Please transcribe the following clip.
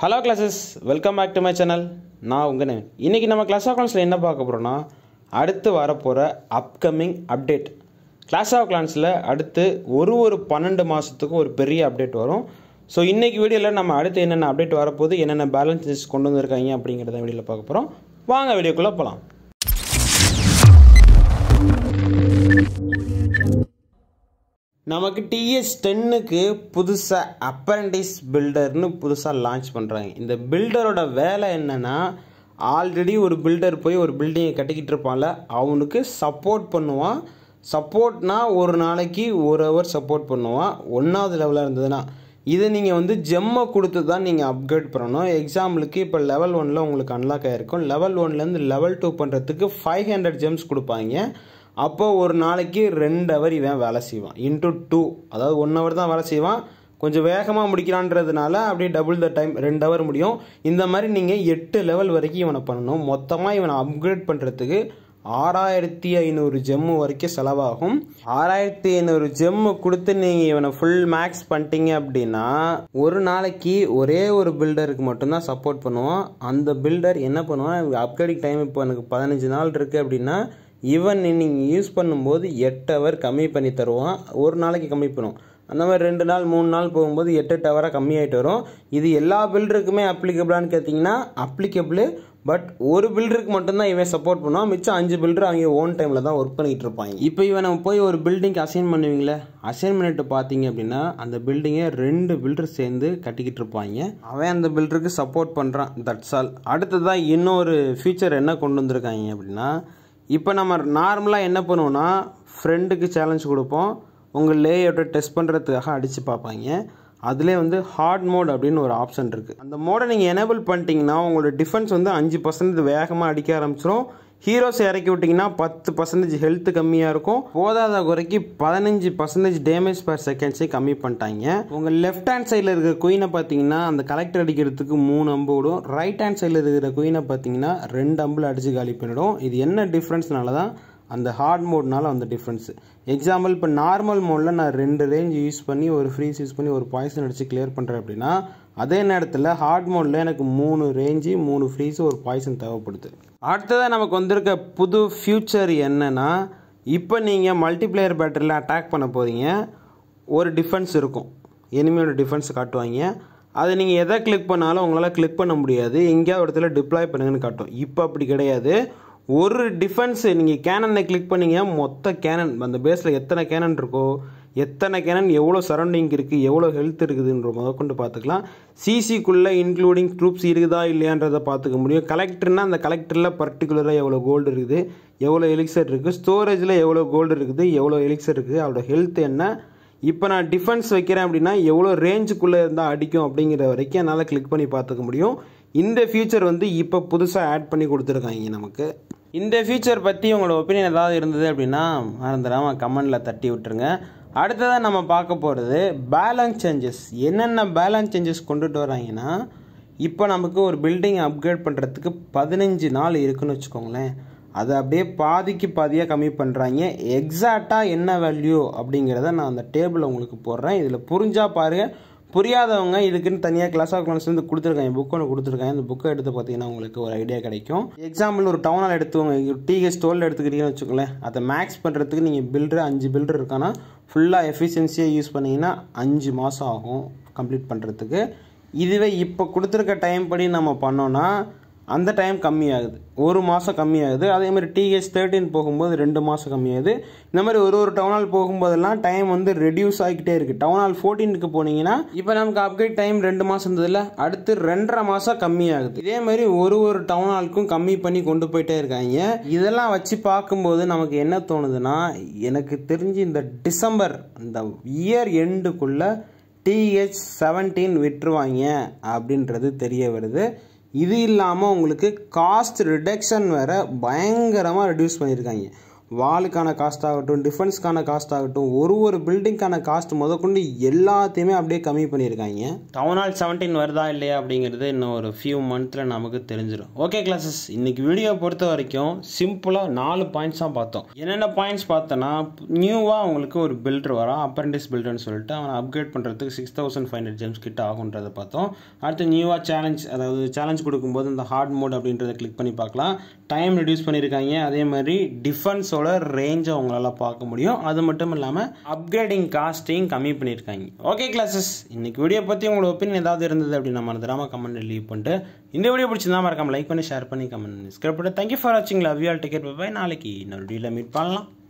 hello clashers welcome back to my channel நான் உங்கள் இன்றைக்கி நம்ம கிளாஸ் ஆஃப் கிளான்ஸில் என்ன பார்க்க போகிறோன்னா அடுத்து வரப்போகிற அப்கமிங் அப்டேட் கிளாஸ் ஆஃப் கிளான்ஸில் அடுத்து ஒரு ஒரு பன்னெண்டு மாதத்துக்கும் ஒரு பெரிய அப்டேட் வரும் ஸோ இன்றைக்கி வீடியோவில் நம்ம அடுத்து என்னென்ன அப்டேட் வரப்போகுது என்னென்ன பேலன்சஸ் கொண்டு வந்திருக்காங்க அப்படிங்கிறத வீடியோவில் பார்க்க போகிறோம் வாங்க வீடியோக்குள்ளே போகலாம் நமக்கு டிஎஸ் டென்னுக்கு புதுசாக அப்பரண்டிஸ் பில்டர்னு புதுசாக லான்ச் பண்ணுறாங்க இந்த பில்டரோட வேலை என்னென்னா ஆல்ரெடி ஒரு பில்டர் போய் ஒரு பில்டிங்கை கட்டிக்கிட்டு இருப்பான்ல அவனுக்கு சப்போர்ட் பண்ணுவான் சப்போர்ட்னா ஒரு நாளைக்கு ஒரு ஹவர் சப்போர்ட் பண்ணுவான் ஒன்றாவது லெவலாக இருந்ததுன்னா இதை நீங்கள் வந்து ஜெம்மை கொடுத்து தான் நீங்கள் அப்கிரேட் பண்ணணும் எக்ஸாம்பிளுக்கு இப்போ லெவல் ஒனில் உங்களுக்கு அன்லாக் ஆகிருக்கும் லெவல் ஒன்லேருந்து லெவல் டூ பண்ணுறதுக்கு ஃபைவ் ஹண்ட்ரட் ஜெம்ஸ் கொடுப்பாங்க அப்போது ஒரு நாளைக்கு ரெண்டு அவர் இவன் வேலை செய்வான் இன்டூ டூ அதாவது ஒன் ஹவர் தான் வேலை செய்வான் கொஞ்சம் வேகமாக முடிக்கிறான்றதுனால அப்படியே டபுள் த டைம் ரெண்டு ஹவர் முடியும் இந்த மாதிரி நீங்கள் எட்டு லெவல் வரைக்கும் இவனை பண்ணணும் மொத்தமாக இவனை அப்கிரேட் பண்ணுறதுக்கு ஆறாயிரத்தி ஐநூறு ஜெம்மு வரைக்கும் செலவாகும் ஆறாயிரத்தி ஐநூறு ஜெம்மு கொடுத்து நீங்கள் இவனை ஃபுல் மேக்ஸ் பண்ணிட்டீங்க அப்படின்னா ஒரு நாளைக்கு ஒரே ஒரு பில்டருக்கு மட்டும்தான் சப்போர்ட் பண்ணுவோம் அந்த பில்டர் என்ன பண்ணுவான் அப்கிரேடிங் டைம் இப்போ எனக்கு பதினஞ்சு நாள் இருக்குது அப்படின்னா ஈவன் நீங்கள் யூஸ் பண்ணும்போது எட்டு ஹவர் கம்மி பண்ணி தருவான் ஒரு நாளைக்கு கம்மி பண்ணுவோம் அந்த மாதிரி ரெண்டு நாள் மூணு நாள் போகும்போது எட்டு எட்டு ஹவராக கம்மியாகிட்டு வரும் இது எல்லா பில்டருக்குமே அப்ளிகபிளான்னு கேட்டிங்கன்னா அப்ளிகபிள் பட் ஒரு பில்டருக்கு மட்டும்தான் இவன் சப்போர்ட் பண்ணுவான் மிச்சம் அஞ்சு பில்டர் அவங்க ஓன் டைமில் தான் ஒர்க் பண்ணிகிட்டு இருப்பாங்க இப்போ இவன் நம்ம போய் ஒரு பில்டிங்க்கு அசைன் பண்ணுவீங்களே அசைன் பண்ணிட்டு பார்த்தீங்க அப்படின்னா அந்த பில்டிங்கை ரெண்டு பில்டர் சேர்ந்து கட்டிக்கிட்டு இருப்பாங்க அவன் அந்த பில்டருக்கு சப்போர்ட் பண்ணுறான் தட்ஸ் ஆல் அடுத்ததாக இன்னொரு ஃபியூச்சர் என்ன கொண்டு வந்திருக்காங்க அப்படின்னா இப்போ நம்ம நார்மலாக என்ன பண்ணுவோன்னா ஃப்ரெண்டுக்கு சேலஞ்ச் கொடுப்போம் உங்கள் லே டெஸ்ட் பண்ணுறதுக்காக அடித்து பார்ப்பாங்க அதிலே வந்து ஹார்ட் மோட் அப்படின்னு ஒரு ஆப்ஷன் இருக்குது அந்த மோடை நீங்கள் எனேபிள் பண்ணிட்டீங்கன்னா உங்களோட டிஃபென்ஸ் வந்து அஞ்சு பர்சன்ட் வேகமாக அடிக்க ஆரம்பிச்சிடும் ஹீரோஸ் இறக்கி விட்டிங்கன்னா பத்து பர்சன்டேஜ் ஹெல்த் கம்மியாக இருக்கும் போதாத குறைக்கு பதினஞ்சு பர்சன்டேஜ் டேமேஜ் பர் செகண்ட்ஸே கம்மி பண்ணிட்டாங்க உங்கள் லெஃப்ட் ஹேண்ட் சைடில் இருக்கிற குயினை பார்த்தீங்கன்னா அந்த கலெக்டர் அடிக்கிறதுக்கு மூணு அம்பு விடும் ரைட் ஹேண்ட் சைடில் இருக்கிற குயினை பார்த்தீங்கன்னா ரெண்டு அம்பில் அடித்து காலி பண்ணிடும் இது என்ன டிஃப்ரென்ஸ்னால தான் அந்த ஹார்ட் மோட்னால அந்த டிஃப்ரென்ஸு எக்ஸாம்பிள் இப்போ நார்மல் மோடில் நான் ரெண்டு ரேஞ்ச் யூஸ் பண்ணி ஒரு ஃப்ரீஸ் யூஸ் பண்ணி ஒரு பாய்சன் அடித்து கிளியர் பண்ணுறேன் அப்படின்னா அதே நேரத்தில் ஹார்ட் மோடில் எனக்கு மூணு ரேஞ்சு மூணு ஃப்ரீஸு ஒரு பாய்சன் தேவைப்படுது அடுத்ததாக நமக்கு வந்திருக்க புது ஃப்யூச்சர் என்னென்னா இப்போ நீங்கள் மல்டிப்ளேயர் பேட்டரியில் அட்டாக் பண்ண போகிறீங்க ஒரு டிஃபென்ஸ் இருக்கும் எனிமியோட டிஃபென்ஸ் காட்டுவாங்க அதை நீங்கள் எதை கிளிக் பண்ணாலும் உங்களால் கிளிக் பண்ண முடியாது எங்கேயாவது இடத்துல டிப்ளாய் பண்ணுங்கன்னு காட்டும் இப்போ அப்படி கிடையாது ஒரு டிஃபென்ஸு நீங்கள் கேனனை கிளிக் பண்ணிங்க மொத்த கேனன் அந்த பேஸில் எத்தனை கேனன் இருக்கோ எத்தனை கேனன் எவ்வளோ சரௌண்டிங் இருக்குது எவ்வளோ ஹெல்த் இருக்குதுன்ற முதற்கொண்டு பார்த்துக்கலாம் சிசிக்குள்ளே இன்க்ளூடிங் ட்ரூப்ஸ் இருக்குதா இல்லையான்றதை பார்த்துக்க முடியும் கலெக்டர்னால் அந்த கலெக்டரில் பர்டிகுலராக எவ்வளோ கோல்டு இருக்குது எவ்வளோ எலிக்சர் இருக்குது ஸ்டோரேஜில் எவ்வளோ கோல்டு இருக்குது எவ்வளோ எலிக்சர் இருக்குது அவரோட ஹெல்த் என்ன இப்போ நான் டிஃபென்ஸ் வைக்கிறேன் அப்படின்னா எவ்வளோ ரேஞ்சுக்குள்ளே இருந்தால் அடிக்கும் அப்படிங்கிற வரைக்கும் என்னால் கிளிக் பண்ணி பார்த்துக்க முடியும் இந்த ஃபியூச்சர் வந்து இப்போ புதுசாக ஆட் பண்ணி கொடுத்துருக்காங்க நமக்கு இந்த ஃபியூச்சர் பற்றி உங்களோட ஒப்பீனியன் ஏதாவது இருந்தது அப்படின்னா மறந்துடாமல் கமெண்டில் தட்டி விட்டுருங்க அடுத்ததாக நம்ம பார்க்க போகிறது பேலன்ஸ் சேஞ்சஸ் என்னென்ன பேலன்ஸ் சேஞ்சஸ் கொண்டுட்டு வராங்கன்னா இப்போ நமக்கு ஒரு பில்டிங் அப்கிரேட் பண்ணுறதுக்கு பதினஞ்சு நாள் இருக்குன்னு வச்சுக்கோங்களேன் அதை அப்படியே பாதிக்கு பாதியாக கம்மி பண்ணுறாங்க எக்ஸாக்டாக என்ன வேல்யூ அப்படிங்கிறத நான் அந்த டேபிளில் உங்களுக்கு போடுறேன் இதில் புரிஞ்சால் பாருங்கள் புரியாதவங்க இதுக்குன்னு தனியாக கிளாஸ் ஆஃப் கிளான்ஸ்லேருந்து கொடுத்துருக்காங்க புக் ஒன்று கொடுத்துருக்கேன் இந்த புக்கை எடுத்து பார்த்தீங்கன்னா உங்களுக்கு ஒரு ஐடியா கிடைக்கும் எக்ஸாம்பிள் ஒரு டவுனால் எடுத்துக்கோங்க டிஹெச் ஸ்டோரில் எடுத்துக்கிட்டீங்கன்னு வச்சுக்கோங்களேன் அதை மேக்ஸ் பண்ணுறதுக்கு நீங்கள் பில்டர் அஞ்சு பில்டர் இருக்கான்னா ஃபுல்லாக எஃபிஷியன்சியாக யூஸ் பண்ணிங்கன்னா அஞ்சு மாதம் ஆகும் கம்ப்ளீட் பண்ணுறதுக்கு இதுவே இப்போ கொடுத்துருக்க டைம் படி நம்ம பண்ணோன்னா அந்த டைம் கம்மியாகுது ஒரு மாதம் கம்மியாகுது அதே மாதிரி டிஹெச் தேர்ட்டின் போகும்போது ரெண்டு மாதம் கம்மியாகுது இந்த மாதிரி ஒரு ஒரு டவுனால் போகும்போதெல்லாம் டைம் வந்து ரெடியூஸ் ஆகிக்கிட்டே இருக்குது டவுனால் ஃபோர்டீனுக்கு போனீங்கன்னா இப்போ நமக்கு அப்கிரேட் டைம் ரெண்டு மாதம் இருந்ததில்ல அடுத்து ரெண்டரை மாதம் கம்மியாகுது இதே மாதிரி ஒரு ஒரு டவுனாலுக்கும் கம்மி பண்ணி கொண்டு போயிட்டே இருக்காங்க இதெல்லாம் வச்சு பார்க்கும்போது நமக்கு என்ன தோணுதுன்னா எனக்கு தெரிஞ்சு இந்த டிசம்பர் இந்த இயர் எண்டுக்குள்ளே டிஹெச் செவன்டீன் விட்டுருவாங்க அப்படின்றது தெரிய வருது இது இல்லாமல் உங்களுக்கு காஸ்ட் ரிடக்ஷன் வேறு பயங்கரமாக ரெடியூஸ் பண்ணியிருக்காங்க வாலுக்கான காஸ்ட் ஆகட்டும் டிஃபென்ஸ்க்கான காஸ்ட் ஆகட்டும் ஒரு ஒரு பில்டிங்க்கான காஸ்ட் முதற்கொண்டு எல்லாத்தையுமே அப்படியே கம்மி பண்ணியிருக்காங்க டவுன் ஆல் செவன்டீன் வருதா இல்லையா அப்படிங்கிறது இன்னும் ஒரு ஃபியூ மந்த்தில் நமக்கு தெரிஞ்சிடும் ஓகே கிளாஸஸ் இன்றைக்கி வீடியோ பொறுத்த வரைக்கும் சிம்பிளாக நாலு பாயிண்ட்ஸ் தான் பார்த்தோம் என்னென்ன பாயிண்ட்ஸ் பார்த்தோன்னா நியூவாக உங்களுக்கு ஒரு பில்டர் வரான் அப்ரெண்டிஸ் பில்டர்னு சொல்லிட்டு அவனை அப்கிரேட் பண்ணுறதுக்கு six thousand five hundred gems கிட்ட ஆகுன்றதை பார்த்தோம் அடுத்து நியூவாக சேலஞ்ச் அதாவது சேலஞ்ச் கொடுக்கும்போது இந்த ஹார்ட் மோட் அப்படின்றத கிளிக் பண்ணி பார்க்கலாம் டைம் ரெடியூஸ் பண்ணியிருக்காங்க அதே மாதிரி டிஃபென்ஸ் ப்ராடக்ட்ஸோட ரேஞ்சை அவங்களால பார்க்க முடியும் அது மட்டும் இல்லாமல் அப்கிரேடிங் காஸ்ட்டையும் கம்மி பண்ணியிருக்காங்க ஓகே கிளாஸஸ் இன்றைக்கி வீடியோ பற்றி உங்களோட ஒப்பீனியன் ஏதாவது இருந்தது அப்படின்னு நம்ம மறந்துடாமல் கமெண்ட் லீவ் பண்ணிட்டு இந்த வீடியோ பிடிச்சிருந்தா மறக்காமல் லைக் பண்ணி ஷேர் பண்ணி கமெண்ட் சப்ஸ்கிரைப் பண்ணி தேங்க்யூ ஃபார் வாட்சிங் love you all ticket bye நாளைக்கு இன்னொரு வீடியோவில் மீட் பண்ணலாம்